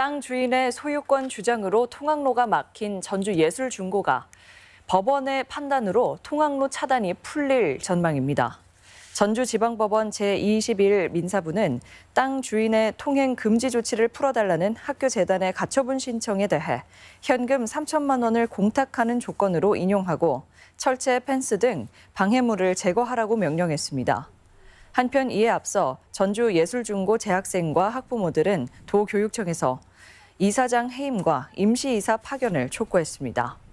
땅 주인의 소유권 주장으로 통학로가 막힌 전주예술중고가 법원의 판단으로 통학로 차단이 풀릴 전망입니다. 전주지방법원 제21 민사부는 땅 주인의 통행 금지 조치를 풀어달라는 학교 재단의 가처분 신청에 대해 현금 3천만 원을 공탁하는 조건으로 인용하고 철제 펜스 등 방해물을 제거하라고 명령했습니다. 한편 이에 앞서 전주 예술중고 재학생과 학부모들은 도교육청에서 이사장 해임과 임시이사 파견을 촉구했습니다.